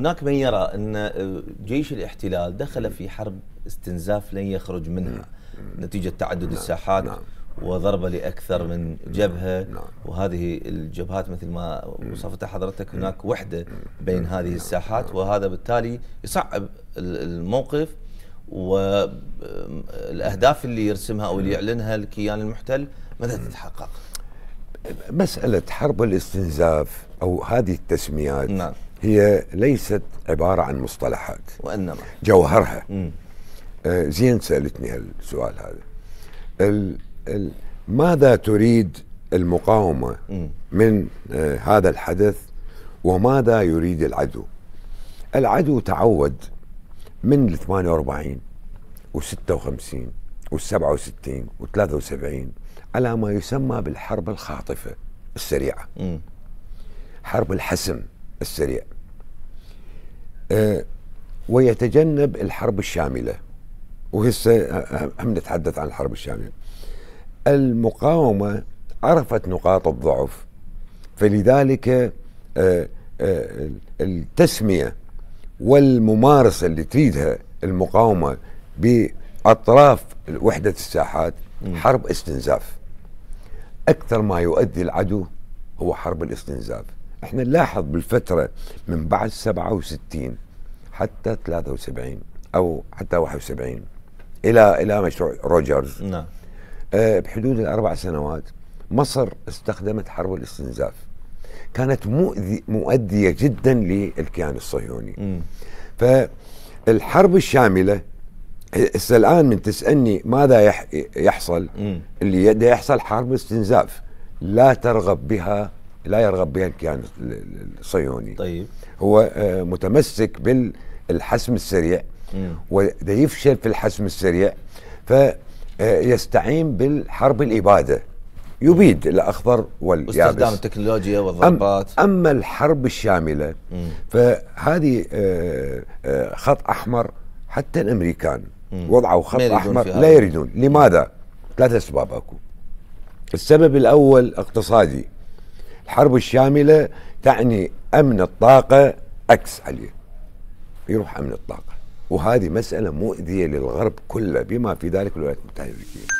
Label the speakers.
Speaker 1: هناك من يرى أن جيش الاحتلال دخل في حرب استنزاف لن يخرج منها نتيجة تعدد نعم، الساحات نعم. وضربة لأكثر من جبهة نعم. وهذه الجبهات مثل ما وصفتها حضرتك هناك وحدة بين هذه الساحات وهذا بالتالي يصعب الموقف والاهداف اللي يرسمها او اللي يعلنها الكيان المحتل متى تتحقق؟
Speaker 2: مساله حرب الاستنزاف او هذه التسميات نعم. هي ليست عبارة عن مصطلحات وإنما جوهرها آه زين سألتني هالسؤال هذا الـ الـ ماذا تريد المقاومة مم. من آه هذا الحدث وماذا يريد العدو العدو تعود من ال 48 و 56 و 67 و 73 على ما يسمى بالحرب الخاطفة السريعة مم. حرب الحسم السريع آه، ويتجنب الحرب الشاملة وهسه هم نتحدث عن الحرب الشاملة المقاومة عرفت نقاط الضعف فلذلك آه، آه، التسمية والممارسة اللي تريدها المقاومة بأطراف وحدة الساحات حرب استنزاف أكثر ما يؤدي العدو هو حرب الاستنزاف احنا نلاحظ بالفتره من بعد 67 حتى 73 او حتى 71 الى الى مشروع روجرز نعم آه بحدود الاربع سنوات مصر استخدمت حرب الاستنزاف كانت مؤذي مؤديه جدا للكيان الصهيوني م. فالحرب الشامله هسه الان من تسالني ماذا يح يحصل م. اللي يحصل حرب استنزاف لا ترغب بها لا يرغب بها الكيان الصهيوني طيب هو آه، متمسك بالحسم السريع وده يفشل في الحسم السريع فيستعين بالحرب الإبادة يبيد الاخضر واليابس استخدام
Speaker 1: التكنولوجيا والضربات
Speaker 2: أم اما الحرب الشامله مم. فهذه آه، آه، خط احمر حتى الامريكان مم. وضعوا خط احمر لا يريدون لماذا؟ ثلاث اسباب اكو السبب الاول اقتصادي الحرب الشامله تعني امن الطاقه عكس عليه يروح امن الطاقه وهذه مساله مؤذيه للغرب كله بما في ذلك الولايات المتحده الامريكيه